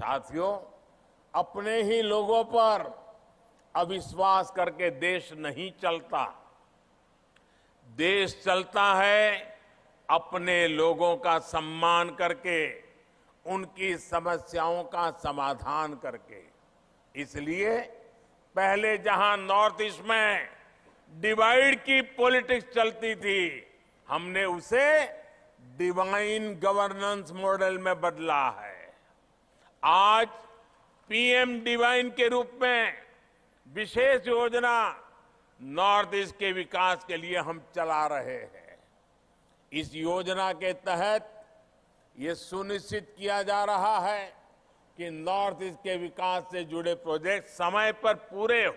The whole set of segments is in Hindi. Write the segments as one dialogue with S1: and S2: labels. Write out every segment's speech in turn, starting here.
S1: साथियों अपने ही लोगों पर अविश्वास करके देश नहीं चलता देश चलता है अपने लोगों का सम्मान करके उनकी समस्याओं का समाधान करके इसलिए पहले जहां नॉर्थ ईस्ट में डिवाइड की पॉलिटिक्स चलती थी हमने उसे डिवाइन गवर्नेंस मॉडल में बदला है आज पीएम डिवाइन के रूप में विशेष योजना नॉर्थ ईस्ट के विकास के लिए हम चला रहे हैं इस योजना के तहत ये सुनिश्चित किया जा रहा है कि नॉर्थ ईस्ट के विकास से जुड़े प्रोजेक्ट समय पर पूरे हो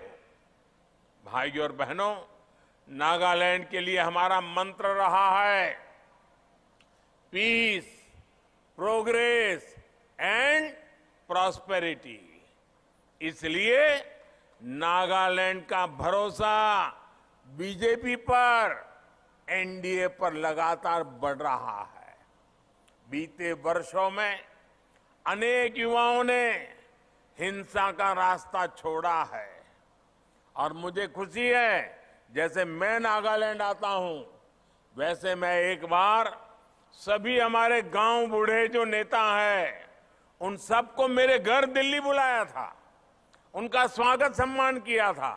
S1: भाइयों और बहनों नागालैंड के लिए हमारा मंत्र रहा है पीस प्रोग्रेस एंड प्रॉस्पेरिटी इसलिए नागालैंड का भरोसा बीजेपी पर एनडीए पर लगातार बढ़ रहा है बीते वर्षों में अनेक युवाओं ने हिंसा का रास्ता छोड़ा है और मुझे खुशी है जैसे मैं नागालैंड आता हूं वैसे मैं एक बार सभी हमारे गांव बूढ़े जो नेता हैं उन सबको मेरे घर दिल्ली बुलाया था उनका स्वागत सम्मान किया था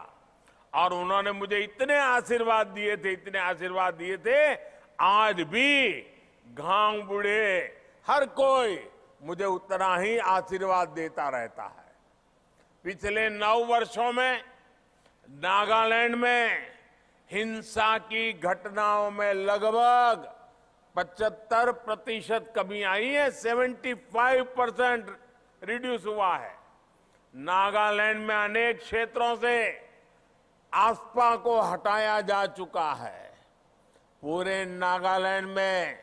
S1: और उन्होंने मुझे इतने आशीर्वाद दिए थे इतने आशीर्वाद दिए थे आज भी गांव बूढ़े हर कोई मुझे उतना ही आशीर्वाद देता रहता है पिछले नौ वर्षों में नागालैंड में हिंसा की घटनाओं में लगभग पचहत्तर प्रतिशत कमी आई है 75 परसेंट रिड्यूस हुआ है नागालैंड में अनेक क्षेत्रों से आसपा को हटाया जा चुका है पूरे नागालैंड में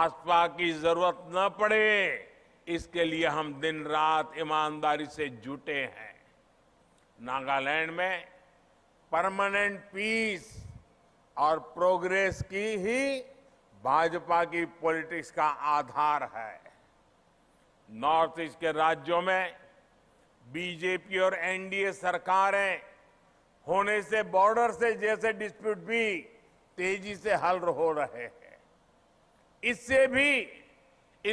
S1: आसपा की जरूरत न पड़े इसके लिए हम दिन रात ईमानदारी से जुटे हैं नागालैंड में परमानेंट पीस और प्रोग्रेस की ही भाजपा की पॉलिटिक्स का आधार है नॉर्थ ईस्ट के राज्यों में बीजेपी और एनडीए सरकारें होने से बॉर्डर से जैसे डिस्प्यूट भी तेजी से हल हो रहे हैं इससे भी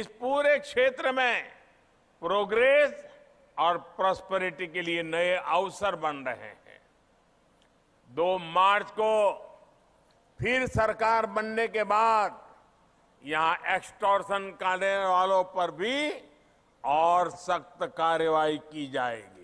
S1: इस पूरे क्षेत्र में प्रोग्रेस और प्रॉस्पेरिटी के लिए नए अवसर बन रहे हैं 2 मार्च को फिर सरकार बनने के बाद यहां एक्सटॉर्शन करने वालों पर भी और सख्त कार्रवाई की जाएगी